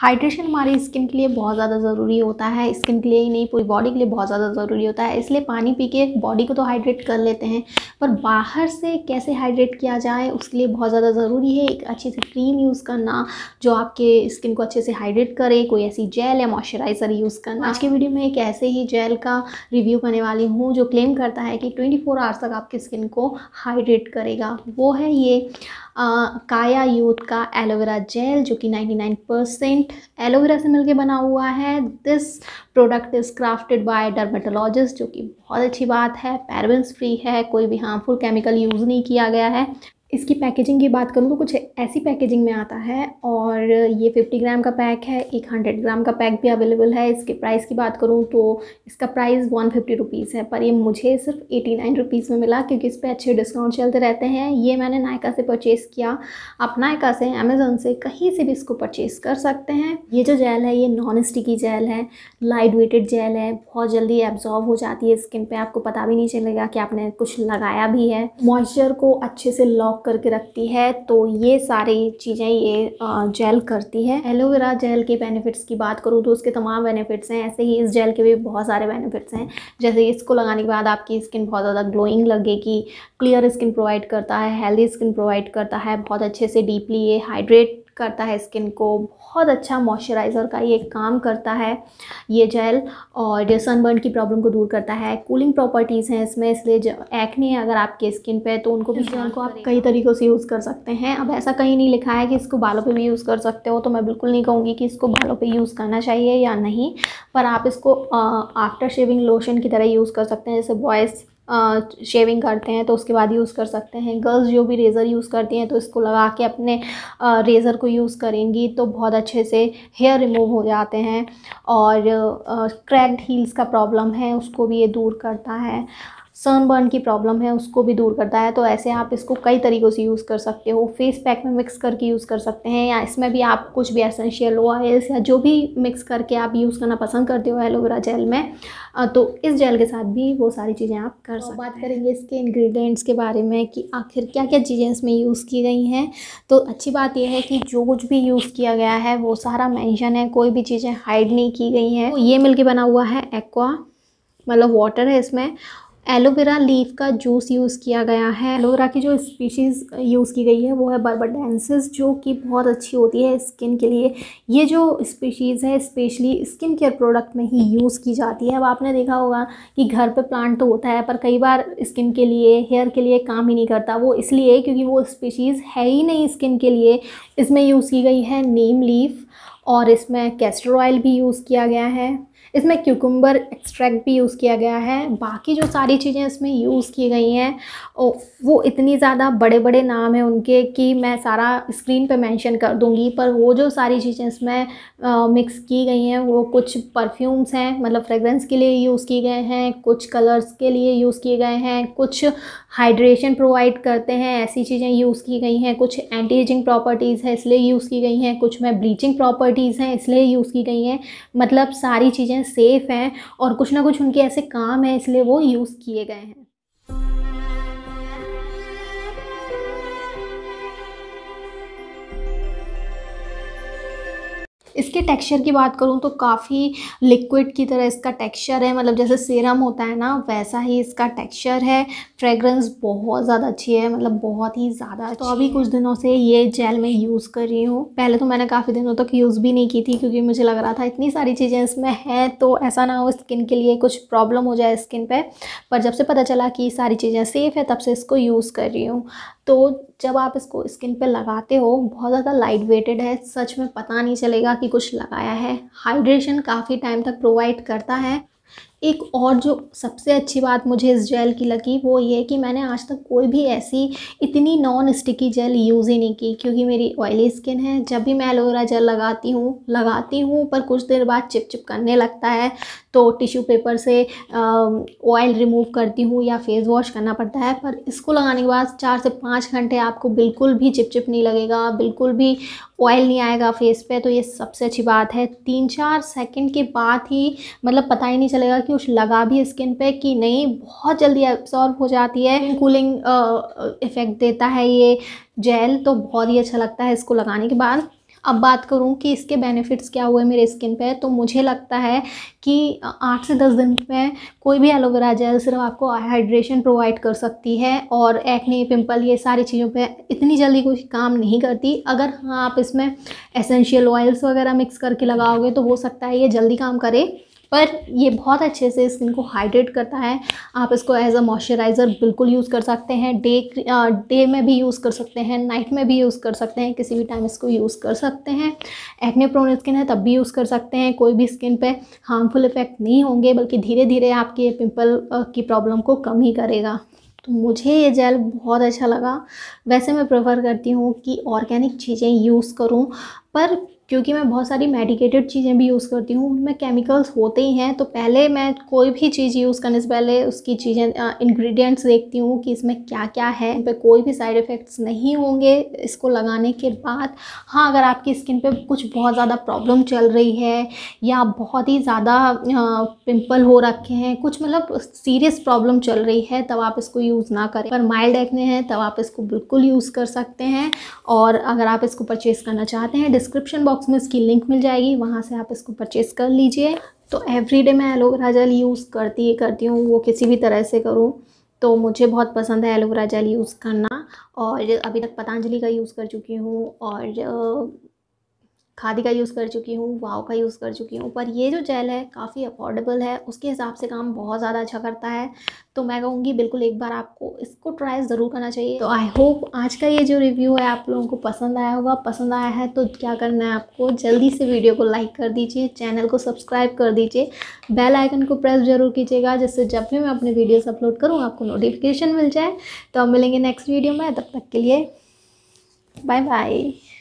Hydration हमारी skin के लिए बहुत ज़्यादा ज़रूरी होता है स्किन के लिए ही नहीं पूरी बॉडी के लिए बहुत ज़्यादा ज़रूरी होता है इसलिए पानी पी के बॉडी को तो हाइड्रेट कर लेते हैं पर बाहर से कैसे हाइड्रेट किया जाए उसके लिए बहुत ज़्यादा ज़रूरी है एक अच्छी सी क्रीम यूज़ करना जो आपके स्किन को अच्छे से हाइड्रेट करे कोई ऐसी जेल या मॉइस्चराइज़र यूज़ करना आज की वीडियो में एक ऐसे ही जेल का रिव्यू करने वाली हूँ जो क्लेम करता है कि ट्वेंटी आवर्स तक आपकी स्किन को हाइड्रेट करेगा वो है ये काया यूथ का एलोवेरा जेल जो कि 99 परसेंट एलोवेरा से मिलके बना हुआ है this product is crafted by dermatologist जो कि बहुत अच्छी बात है पैरवेंस फ्री है कोई भी हार्मफुल केमिकल यूज़ नहीं किया गया है इसकी पैकेजिंग की बात करूँ तो कुछ ऐसी पैकेजिंग में आता है और ये 50 ग्राम का पैक है एक 100 ग्राम का पैक भी अवेलेबल है इसके प्राइस की बात करूँ तो इसका प्राइस वन फिफ्टी रुपीज़ है पर ये मुझे सिर्फ एटी नाइन रुपीज़ में मिला क्योंकि इस पर अच्छे डिस्काउंट चलते रहते हैं ये मैंने नायका से परचेज़ किया आप नायका से अमेज़ोन से कहीं से भी इसको परचेज़ कर सकते हैं ये जो जेल है ये नॉन स्टिकी जेल है लाइट वेटेड जेल है बहुत जल्दी एब्जॉर्व हो जाती है स्किन पर आपको पता भी नहीं चलेगा कि आपने कुछ लगाया भी है मॉइस्चर को अच्छे से लॉक लॉक करके रखती है तो ये सारी चीज़ें ये जेल करती है एलोवेरा जेल के बेनिफिट्स की बात करूँ तो उसके तमाम बेनिफिट्स हैं ऐसे ही इस जेल के भी बहुत सारे बेनिफिट्स हैं जैसे इसको लगाने के बाद आपकी स्किन बहुत ज़्यादा ग्लोइंग लगेगी क्लियर स्किन प्रोवाइड करता है हेल्दी स्किन प्रोवाइड करता है बहुत अच्छे से डीपली ये हाइड्रेट करता है स्किन को बहुत अच्छा मॉइस्चराइज़र का ये काम करता है ये जेल और सनबर्न की प्रॉब्लम को दूर करता है कूलिंग प्रॉपर्टीज़ हैं इसमें इसलिए एक्ने अगर आपके स्किन पे तो उनको भी जेल को आप कई तरीक़ों से यूज़ कर सकते हैं अब ऐसा कहीं नहीं लिखा है कि इसको बालों पर भी यूज़ कर सकते हो तो मैं बिल्कुल नहीं कहूँगी कि इसको बालों पर यूज़ करना चाहिए या नहीं पर आप इसको आफ्टर शेविंग लोशन की तरह यूज़ कर सकते हैं जैसे बॉयज़ शेविंग करते हैं तो उसके बाद यूज़ कर सकते हैं गर्ल्स जो भी रेज़र यूज़ करती हैं तो इसको लगा के अपने रेज़र को यूज़ करेंगी तो बहुत अच्छे से हेयर रिमूव हो जाते हैं और क्रैक्ड हील्स का प्रॉब्लम है उसको भी ये दूर करता है सनबर्न की प्रॉब्लम है उसको भी दूर करता है तो ऐसे आप इसको कई तरीक़ों से यूज़ कर सकते हो फेस पैक में मिक्स करके यूज़ कर सकते हैं या इसमें भी आप कुछ भी एसेंशियल ऑयल्स या जो भी मिक्स करके आप यूज़ करना पसंद करते हो एलोवेरा जेल में तो इस जेल के साथ भी वो सारी चीज़ें आप कर तो सकते बात करेंगे इसके इन्ग्रीडियंट्स के बारे में कि आखिर क्या क्या चीज़ें इसमें यूज़ की गई हैं तो अच्छी बात यह है कि जो कुछ भी यूज़ किया गया है वो सारा मैंशन है कोई भी चीज़ें हाइड नहीं की गई हैं तो ये मिल बना हुआ है एक्वा मतलब वाटर है इसमें एलोवेरा लीफ का जूस यूज़ किया गया है एलोवेरा की जो स्पीशीज़ यूज़ की गई है वो है बर्बाडेंसिस जो कि बहुत अच्छी होती है स्किन के लिए ये जो स्पीशीज़ है स्पेशली स्किन केयर प्रोडक्ट में ही यूज़ की जाती है अब आपने देखा होगा कि घर पे प्लांट तो होता है पर कई बार स्किन के लिए हेयर के लिए काम ही नहीं करता वो इसलिए क्योंकि वो स्पीशीज़ है ही नहीं स्किन के लिए इसमें यूज़ की गई है नीम लीफ और इसमें कैस्टर ऑयल भी यूज़ किया गया है इसमें क्यूकम्बर एक्सट्रैक्ट भी यूज़ किया गया है बाकी जो सारी चीज़ें इसमें यूज़ की गई हैं वो इतनी ज़्यादा बड़े बड़े नाम हैं उनके कि मैं सारा स्क्रीन पे मेंशन कर दूँगी पर वो जो सारी चीज़ें इसमें मिक्स की गई हैं वो कुछ परफ्यूम्स हैं मतलब फ्रेगरेंस के लिए यूज़ किए गए हैं कुछ कलर्स के लिए यूज़ किए गए हैं कुछ हाइड्रेशन प्रोवाइड करते हैं ऐसी चीज़ें यूज़ की गई हैं कुछ एंटी एजिंग प्रॉपर्टीज़ हैं इसलिए यूज़ की गई हैं कुछ में ब्लीचिंग प्रॉपर्टीज़ हैं इसलिए यूज़ की गई हैं मतलब सारी चीज़ें सेफ़ हैं और कुछ ना कुछ उनके ऐसे काम हैं इसलिए वो यूज़ किए गए हैं इसके टेक्सचर की बात करूँ तो काफ़ी लिक्विड की तरह इसका टेक्सचर है मतलब जैसे सीरम होता है ना वैसा ही इसका टेक्सचर है फ्रेगरेंस बहुत ज़्यादा अच्छी है मतलब बहुत ही ज़्यादा तो अभी कुछ दिनों से ये जेल मैं यूज़ कर रही हूँ पहले तो मैंने काफ़ी दिनों तक यूज़ भी नहीं की थी क्योंकि मुझे लग रहा था इतनी सारी चीज़ें इसमें हैं तो ऐसा ना हो स्किन के लिए कुछ प्रॉब्लम हो जाए स्किन पर पर जब से पता चला कि सारी चीज़ें सेफ़ है तब से इसको यूज़ कर रही हूँ तो जब आप इसको स्किन पे लगाते हो बहुत ज़्यादा लाइट वेटेड है सच में पता नहीं चलेगा कि कुछ लगाया है हाइड्रेशन काफ़ी टाइम तक प्रोवाइड करता है एक और जो सबसे अच्छी बात मुझे इस जेल की लगी वो ये कि मैंने आज तक कोई भी ऐसी इतनी नॉन स्टिकी जेल यूज़ ही नहीं की क्योंकि मेरी ऑयली स्किन है जब भी मैं एलोवेरा जेल लगाती हूँ लगाती हूँ पर कुछ देर बाद चिपचिप करने लगता है तो टिश्यू पेपर से ऑयल रिमूव करती हूँ या फेस वॉश करना पड़ता है पर इसको लगाने के बाद चार से पाँच घंटे आपको बिल्कुल भी चिपचिप नहीं लगेगा बिल्कुल भी ऑयल नहीं आएगा फेस पे तो ये सबसे अच्छी बात है तीन चार सेकंड के बाद ही मतलब पता ही नहीं चलेगा कुछ लगा भी स्किन पे कि नहीं बहुत जल्दी एब्जॉर्व हो जाती है कूलिंग हम्म। इफ़ेक्ट देता है ये जेल तो बहुत ही अच्छा लगता है इसको लगाने के बाद अब बात करूँ कि इसके बेनिफिट्स क्या हुए मेरे स्किन पे तो मुझे लगता है कि आठ से दस दिन में कोई भी एलोवेरा जेल सिर्फ आपको हाइड्रेशन प्रोवाइड कर सकती है और एक्ने पिंपल ये सारी चीज़ों पे इतनी जल्दी कुछ काम नहीं करती अगर हाँ आप इसमें एसेंशियल ऑयल्स वगैरह मिक्स करके लगाओगे तो हो सकता है ये जल्दी काम करे पर ये बहुत अच्छे से स्किन को हाइड्रेट करता है आप इसको एज अ मॉइस्चराइज़र बिल्कुल यूज़ कर सकते हैं डे डे uh, में भी यूज़ कर सकते हैं नाइट में भी यूज़ कर सकते हैं किसी भी टाइम इसको यूज़ कर सकते हैं एक्ने प्रोन स्किन है तब भी यूज़ कर सकते हैं कोई भी स्किन पे हार्मफुल इफ़ेक्ट नहीं होंगे बल्कि धीरे धीरे आपके पिम्पल uh, की प्रॉब्लम को कम ही करेगा तो मुझे ये जेल बहुत अच्छा लगा वैसे मैं प्रेफर करती हूँ कि ऑर्गेनिक चीज़ें यूज़ करूँ पर क्योंकि मैं बहुत सारी मेडिकेटेड चीज़ें भी यूज़ करती हूँ उनमें केमिकल्स होते ही हैं तो पहले मैं कोई भी चीज़ यूज़ करने से पहले उसकी चीज़ें इंग्रेडिएंट्स देखती हूँ कि इसमें क्या क्या है इन पर कोई भी साइड इफ़ेक्ट्स नहीं होंगे इसको लगाने के बाद हाँ अगर आपकी स्किन पे कुछ बहुत ज़्यादा प्रॉब्लम चल रही है या बहुत ही ज़्यादा पिम्पल हो रखे हैं कुछ मतलब सीरियस प्रॉब्लम चल रही है तब आप इसको यूज़ ना करें पर माइल्ड एक्ने हैं तब आप इसको बिल्कुल यूज़ कर सकते हैं और अगर आप इसको परचेज़ करना चाहते हैं डिस्क्रिप्शन बॉक्स बॉक्स में इसकी लिंक मिल जाएगी वहाँ से आप इसको परचेज़ कर लीजिए तो एवरीडे मैं एलोवेरा जेल यूज़ करती ही करती हूँ वो किसी भी तरह से करूँ तो मुझे बहुत पसंद है एलोवेरा जेल यूज़ करना और अभी तक पतंजलि का यूज़ कर चुकी हूँ और खादी का यूज़ कर चुकी हूँ वाव का यूज़ कर चुकी हूँ पर ये जो जेल है काफ़ी अफोर्डेबल है उसके हिसाब से काम बहुत ज़्यादा अच्छा करता है तो मैं कहूँगी बिल्कुल एक बार आपको इसको ट्राई ज़रूर करना चाहिए तो आई होप आज का ये जो रिव्यू है आप लोगों को पसंद आया होगा पसंद आया है तो क्या करना है आपको जल्दी से वीडियो को लाइक कर दीजिए चैनल को सब्सक्राइब कर दीजिए बेल आइकन को प्रेस जरूर कीजिएगा जिससे जब भी मैं अपने वीडियोस अपलोड करूँ आपको नोटिफिकेशन मिल जाए तो हम मिलेंगे नेक्स्ट वीडियो में तब तक के लिए बाय बाय